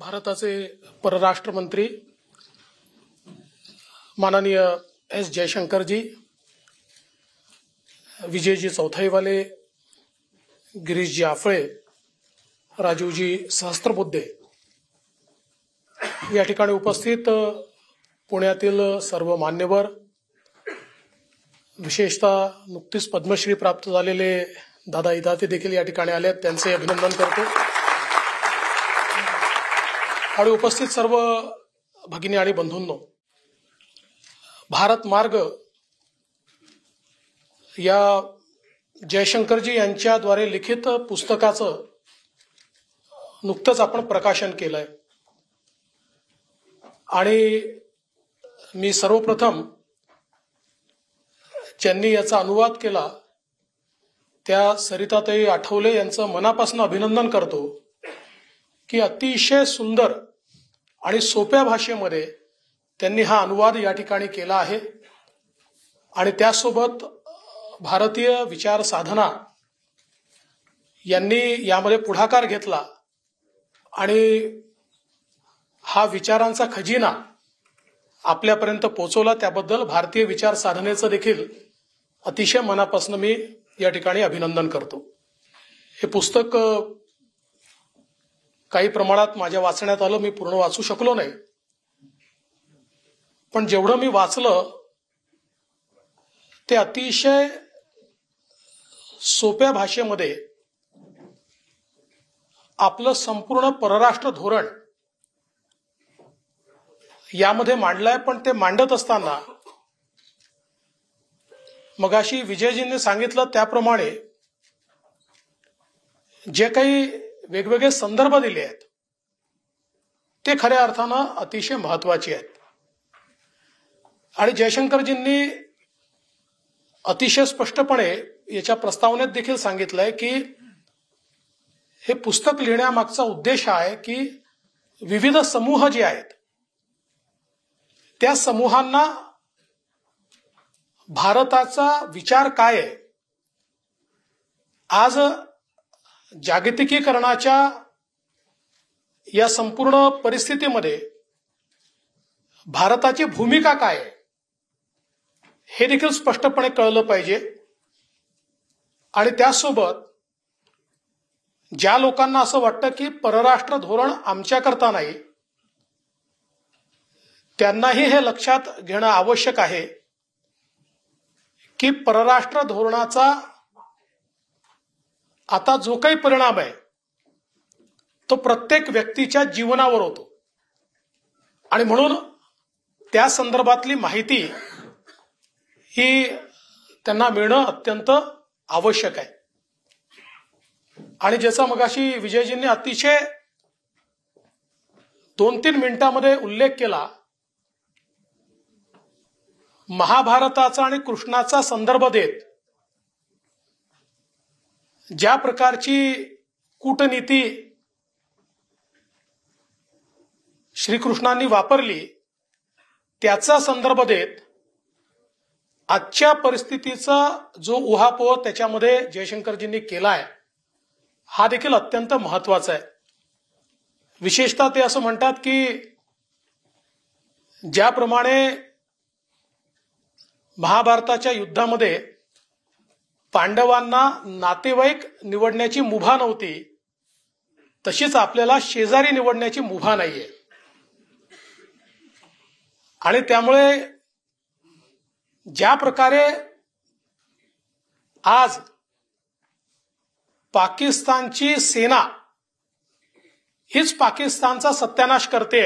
भारताचे परराष्ट्र मंत्री माननीय एस जयशंकरजी विजयजी चौथाईवाले गिरीशजी आफळे राजीवजी सहस्त्रबुद्धे या ठिकाणी उपस्थित पुण्यातील सर्व मान्यवर विशेषतः नुकतीच पद्मश्री प्राप्त झालेले दादा इदाते देखील या ठिकाणी आले त्यांचे अभिनंदन करतो आणि उपस्थित सर्व भगिनी आणि बंधूंनो भारत मार्ग या जयशंकरजी यांच्याद्वारे लिखित पुस्तकाचं नुकतंच आपण प्रकाशन केलंय आणि मी सर्वप्रथम ज्यांनी याचा अनुवाद केला त्या सरिताताई आठवले यांचं मनापासून अभिनंदन करतो की अतिशय सुंदर आणि सोप्या भाषेमध्ये त्यांनी हा अनुवाद या ठिकाणी केला आहे आणि त्यासोबत भारतीय विचार साधना यांनी यामध्ये पुढाकार घेतला आणि हा विचारांचा खजिना आपल्यापर्यंत पोहोचवला त्याबद्दल भारतीय विचार साधनेचं देखील अतिशय मनापासून मी या ठिकाणी अभिनंदन करतो हे पुस्तक काही प्रमाणात माझ्या वाचण्यात आलं मी पूर्ण वाचू शकलो नाही पण जेवढं मी वाचलं ते अतिशय सोप्या भाषेमध्ये आपलं संपूर्ण परराष्ट्र धोरण यामध्ये मांडलंय पण ते मांडत असताना मगाशी विजयजींनी सांगितलं त्याप्रमाणे जे काही वेगवेगळे संदर्भ दिले आहेत ते खऱ्या अर्थानं अतिशय महत्वाचे आहेत आणि जयशंकरजींनी अतिशय स्पष्टपणे याच्या प्रस्तावनेत देखील सांगितलंय की हे पुस्तक लिहिण्यामागचा उद्देश आहे की विविध समूह जे आहेत त्या समूहांना भारताचा विचार काय आहे आज जागतिकीकरणाच्या या संपूर्ण परिस्थितीमध्ये भारताची भूमिका काय हे देखील स्पष्टपणे कळलं पाहिजे आणि त्यासोबत ज्या लोकांना असं वाटतं की परराष्ट्र धोरण आमच्याकरता नाही त्यांनाही हे लक्षात घेणं आवश्यक आहे की परराष्ट्र धोरणाचा आता जो काही परिणाम आहे तो प्रत्येक व्यक्तीच्या जीवनावर होतो आणि म्हणून त्या संदर्भातली माहिती ही त्यांना मिळणं अत्यंत आवश्यक आहे आणि ज्याचा मगाशी विजयजींनी अतिशय दोन तीन मिनिटांमध्ये उल्लेख केला महाभारताचा आणि कृष्णाचा संदर्भ देत ज्या प्रकारची कूटनीती श्रीकृष्णांनी वापरली त्याचा संदर्भ देत आजच्या परिस्थितीचा जो उहापोह त्याच्यामध्ये जयशंकरजींनी केला आहे हा देखील अत्यंत महत्वाचा आहे विशेषतः ते असं म्हणतात की ज्याप्रमाणे महाभारताच्या युद्धामध्ये पांडवांना नातेवाईक निवडण्याची मुभा नव्हती तशीच आपल्याला शेजारी निवडण्याची मुभा नाहीये आणि त्यामुळे ज्या प्रकारे आज पाकिस्तानची सेना हीच पाकिस्तानचा सत्यानाश करते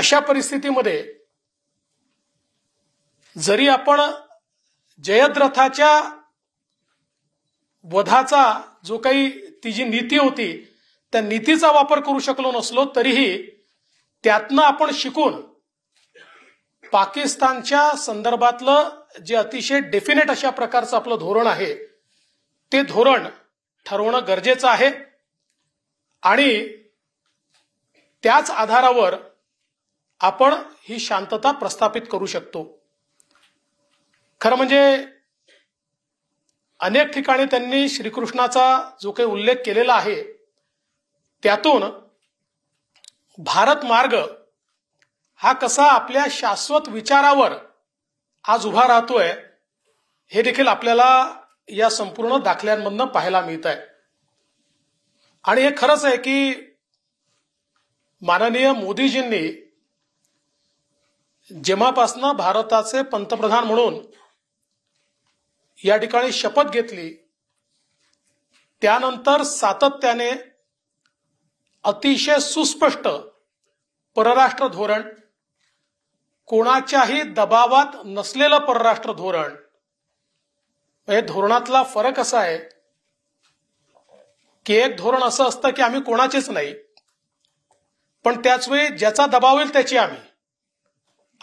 अशा परिस्थितीमध्ये जरी आपण जयद्रथाच्या वधाचा जो काही ती जी नीती होती त्या नीतीचा वापर करू शकलो नसलो तरीही त्यातनं आपण शिकून पाकिस्तानच्या संदर्भातलं जे अतिशय डेफिनेट अशा प्रकारचं आपलं धोरण आहे ते धोरण ठरवणं गरजेचं आहे आणि त्याच आधारावर आपण ही शांतता प्रस्थापित करू शकतो खरं म्हणजे अनेक ठिकाणी त्यांनी श्रीकृष्णाचा जो काही उल्लेख केलेला आहे त्यातून भारत मार्ग हा कसा आपल्या शाश्वत विचारावर आज उभा राहतोय हे देखील आपल्याला या संपूर्ण दाखल्यांमधनं पाहायला मिळत आहे आणि हे खरंच आहे की माननीय मोदीजींनी जेव्हापासनं भारताचे पंतप्रधान म्हणून या ठिकाणी शपथ घेतली त्यानंतर सातत्याने अतिशय सुस्पष्ट परराष्ट्र धोरण कोणाच्याही दबावात नसलेलं परराष्ट्र धोरण हे म्हणजे धोरणातला फरक असा आहे की एक धोरण असं असतं की आम्ही कोणाचेच नाही पण त्याच वेळी ज्याचा दबाव येईल त्याची आम्ही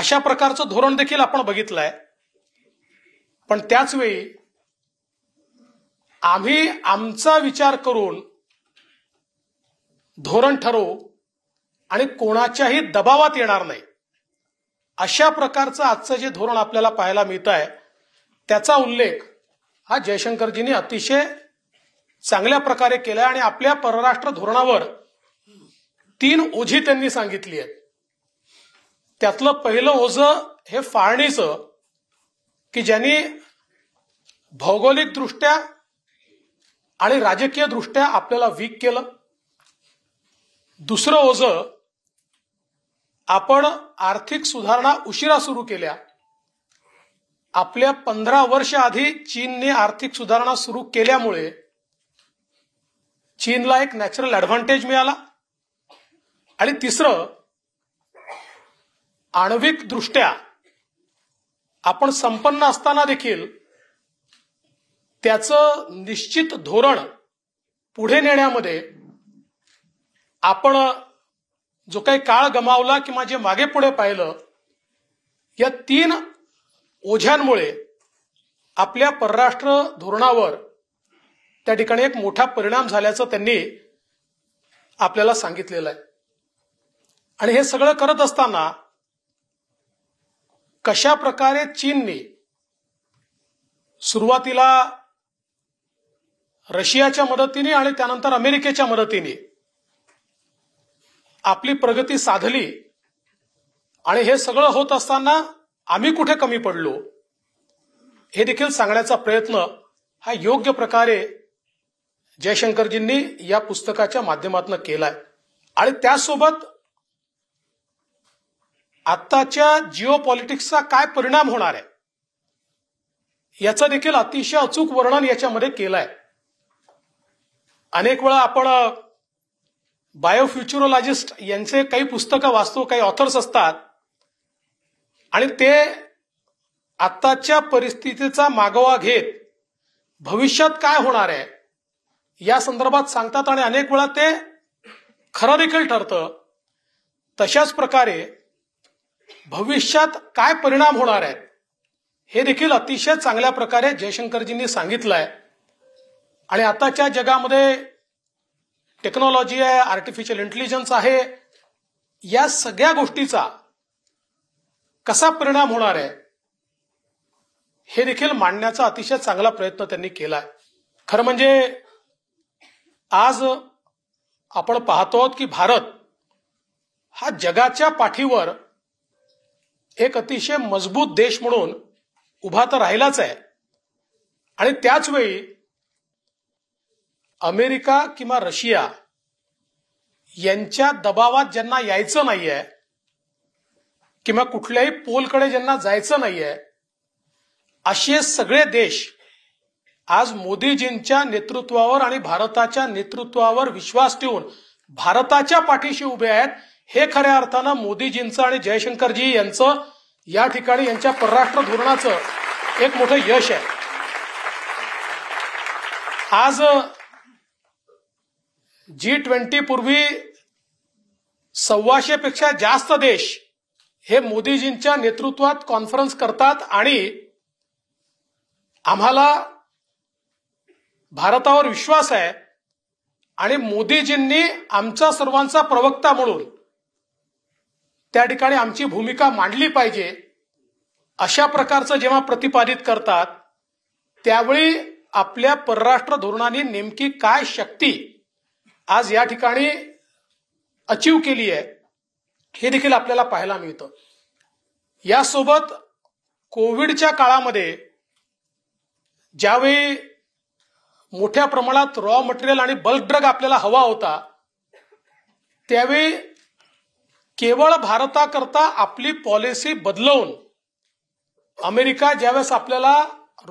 अशा प्रकारचं धोरण देखील आपण बघितलंय पण त्याचवेळी आम्ही आमचा विचार करून धोरण ठरवू आणि कोणाच्याही दबावात येणार नाही अशा प्रकारचं आजचं जे धोरण आपल्याला पाहायला मिळत आहे त्याचा उल्लेख हा जयशंकरजींनी अतिशय चांगल्या प्रकारे केला आणि आपल्या परराष्ट्र धोरणावर तीन ओझी त्यांनी सांगितली आहेत त्यातलं पहिलं ओझ हे फाळणीचं की ज्यांनी भौगोलिक दृष्ट्या आणि राजकीय दृष्ट्या आपल्याला वीक केलं दुसरं ओझ आपण आर्थिक सुधारणा उशिरा सुरू केल्या आपल्या पंधरा वर्ष आधी चीनने आर्थिक सुधारणा सुरू केल्यामुळे चीनला एक नॅचरल ऍडव्हान्टेज मिळाला आणि तिसरं आण्विक दृष्ट्या आपण संपन्न असताना देखील त्याचं निश्चित धोरण पुढे नेण्यामध्ये आपण जो काही काळ गमावला किंवा जे मागे पुढे पाहिलं या तीन ओझ्यांमुळे आपल्या परराष्ट्र धोरणावर त्या ठिकाणी एक मोठा परिणाम झाल्याचं त्यांनी आपल्याला सांगितलेलं आहे आणि हे सगळं करत असताना कशा प्रकारे चीनने सुरुवातीला रशियाच्या मदतीने आणि त्यानंतर अमेरिकेच्या मदतीने आपली प्रगती साधली आणि हे सगळं होत असताना आम्ही कुठे कमी पडलो हे देखील सांगण्याचा प्रयत्न हा योग्य प्रकारे जयशंकरजींनी या पुस्तकाच्या माध्यमातून केलाय आणि त्यासोबत आत्ताच्या जिओ पॉलिटिक्सचा काय परिणाम होणार आहे याचं देखील अतिशय अचूक वर्णन याच्यामध्ये केलं आहे अनेक वेळा आपण बायोफ्युचरोलॉजिस्ट यांचे काही पुस्तकं वाचतो काही ऑथर्स असतात आणि ते आत्ताच्या परिस्थितीचा मागोवा घेत भविष्यात काय होणार आहे या संदर्भात सांगतात आणि अनेक वेळा ते खरं देखील ठरतं तशाच प्रकारे भविष्यात काय परिणाम होणार आहेत हे देखील अतिशय चांगल्या प्रकारे जयशंकरजींनी सांगितलं आहे आणि आताच्या जगामध्ये टेक्नॉलॉजी आहे आर्टिफिशियल इंटेलिजन्स आहे या सगळ्या गोष्टीचा कसा परिणाम होणार आहे हे देखील मांडण्याचा अतिशय चांगला प्रयत्न त्यांनी केला आहे खरं म्हणजे आज आपण पाहतो की भारत हा जगाच्या पाठीवर एक अतिशय मजबूत देश म्हणून उभा तर राहिलाच आहे आणि त्याच वेळी अमेरिका किंवा रशिया यांच्या दबावात ज्यांना यायचं नाहीये किंवा कुठल्याही पोलकडे ज्यांना जायचं नाहीये असे सगळे देश आज मोदीजींच्या नेतृत्वावर आणि भारताच्या नेतृत्वावर विश्वास ठेवून भारताच्या पाठीशी उभे आहेत हे खऱ्या अर्थानं मोदीजींचं आणि जयशंकरजी यांचं या ठिकाणी यांच्या परराष्ट्र धोरणाचं एक मोठं यश आहे आज जी ट्वेंटी पूर्वी सव्वाशे पेक्षा जास्त देश हे मोदीजींच्या नेतृत्वात कॉन्फरन्स करतात आणि आम्हाला भारतावर विश्वास आहे आणि मोदीजींनी आमचा सर्वांचा प्रवक्ता म्हणून त्या ठिकाणी आमची भूमिका मांडली पाहिजे अशा प्रकारचं जेव्हा प्रतिपादित करतात त्यावेळी आपल्या परराष्ट्र धोरणाने नेमकी काय शक्ती आज या ठिकाणी अचीव केली आहे हे देखील आपल्याला पाहायला मिळतं यासोबत कोविडच्या काळामध्ये ज्यावेळी मोठ्या प्रमाणात रॉ मटेरियल आणि बल्क ड्रग आपल्याला हवा होता त्यावेळी केवळ भारताकरता आपली पॉलिसी बदलवून अमेरिका ज्यावेळेस आपल्याला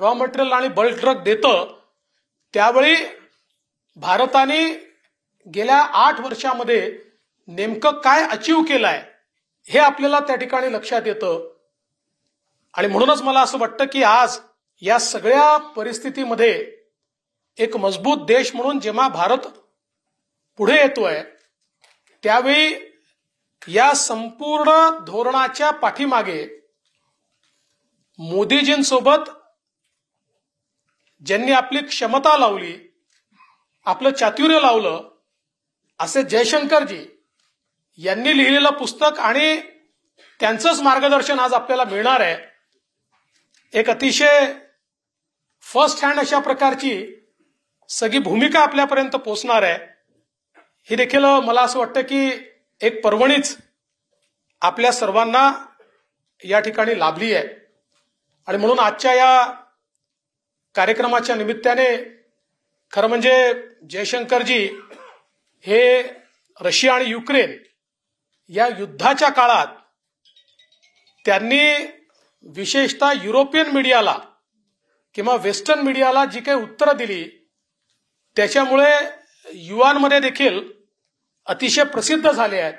रॉ मटेरियल आणि बल्क ड्रग देतं त्यावेळी भारताने गेल्या आठ वर्षामध्ये नेमकं काय अचीव केलं आहे हे आपल्याला त्या ठिकाणी लक्षात येतं आणि म्हणूनच मला असं वाटतं की आज या सगळ्या परिस्थितीमध्ये एक मजबूत देश म्हणून जेव्हा भारत पुढे येतोय त्यावेळी या संपूर्ण धोरणाच्या पाठीमागे मोदीजींसोबत ज्यांनी आपली क्षमता लावली आपलं चातुर्य लावलं असे जयशंकरजी यांनी लिहिलेलं पुस्तक आणि त्यांचंच मार्गदर्शन आज आपल्याला मिळणार आहे एक अतिशय फर्स्ट हँड अशा प्रकारची सगळी भूमिका आपल्यापर्यंत पोचणार आहे हे देखील मला असं वाटतं की एक पर्वणीच आपल्या सर्वांना या ठिकाणी लाभली आहे आणि म्हणून आजच्या या कार्यक्रमाच्या निमित्ताने खरं म्हणजे जयशंकरजी हे रशिया आणि युक्रेन या युद्धाच्या काळात त्यांनी विशेषतः युरोपियन मीडियाला किंवा वेस्टर्न मीडियाला जी काही उत्तरं दिली त्याच्यामुळे युवांमध्ये देखील अतिशय प्रसिद्ध झाले आहेत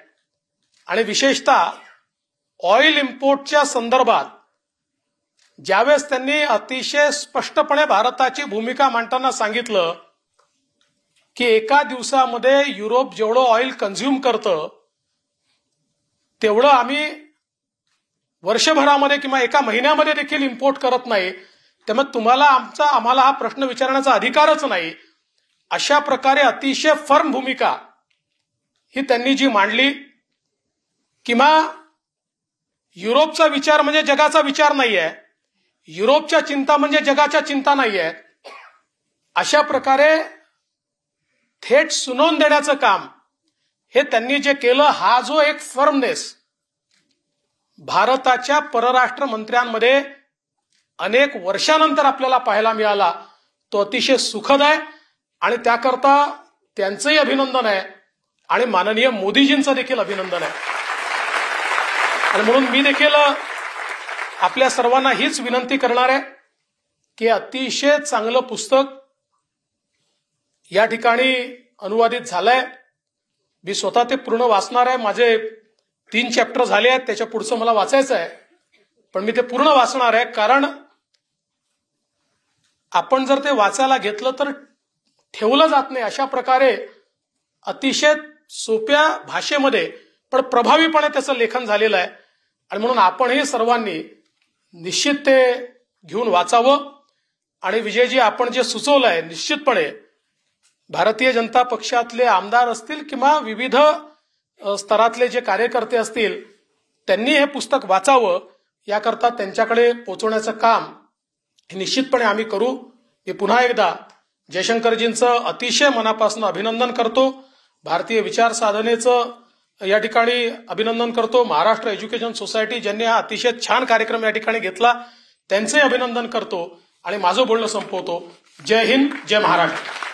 आणि विशेषतः ऑइल इम्पोर्टच्या संदर्भात ज्यावेळेस त्यांनी अतिशय स्पष्टपणे भारताची भूमिका मांडताना सांगितलं की एका दिवसामध्ये युरोप जेवढं ऑइल कन्झ्युम करतं तेवढं आम्ही वर्षभरामध्ये किंवा एका महिन्यामध्ये देखील इम्पोर्ट करत नाही त्यामुळे तुम्हाला आमचा आम्हाला हा प्रश्न विचारण्याचा अधिकारच नाही अशा प्रकारे अतिशय फर्म भूमिका ही त्यांनी जी मांडली किंवा युरोपचा विचार म्हणजे जगाचा विचार नाही आहे युरोपच्या चिंता म्हणजे जगाच्या चिंता नाही आहेत अशा प्रकारे थेट सुनावून देण्याचं काम हे त्यांनी जे केलं हा जो एक फर्मनेस भारताच्या परराष्ट्र मंत्र्यांमध्ये अनेक वर्षानंतर आपल्याला पाहायला मिळाला तो अतिशय सुखद आहे आणि त्याकरता त्यांचंही अभिनंदन आहे आणि माननीय मोदीजींचं देखील अभिनंदन आहे आणि म्हणून मी देखील आपल्या सर्वांना हीच विनंती करणार आहे की अतिशय चांगलं पुस्तक या ठिकाणी अनुवादित झालंय मी स्वतः ते पूर्ण वाचणार आहे माझे तीन चॅप्टर झाले आहेत त्याच्या पुढचं मला वाचायचं आहे पण मी ते पूर्ण वाचणार आहे कारण आपण जर ते वाचायला घेतलं तर ठेवलं जात नाही अशा प्रकारे अतिशय सोप्या भाषेमध्ये पण प्रभावीपणे त्याचं लेखन झालेलं आहे आणि म्हणून आपणही सर्वांनी निश्चित ते घेऊन वाचावं आणि विजयजी आपण जे सुचवलं आहे निश्चितपणे भारतीय जनता पक्षातले आमदार असतील किंवा विविध स्तरातले जे कार्यकर्ते असतील त्यांनी हे पुस्तक वाचावं याकरता त्यांच्याकडे पोचवण्याचं काम निश्चितपणे आम्ही करू मी पुन्हा एकदा जयशंकरजींचं अतिशय मनापासून अभिनंदन करतो भारतीय विचार साधनेचं या ठिकाणी अभिनंदन करतो महाराष्ट्र एज्युकेशन सोसायटी ज्यांनी हा अतिशय छान कार्यक्रम या ठिकाणी घेतला त्यांचंही अभिनंदन करतो आणि माझं बोलणं संपवतो जय हिंद जय महाराष्ट्र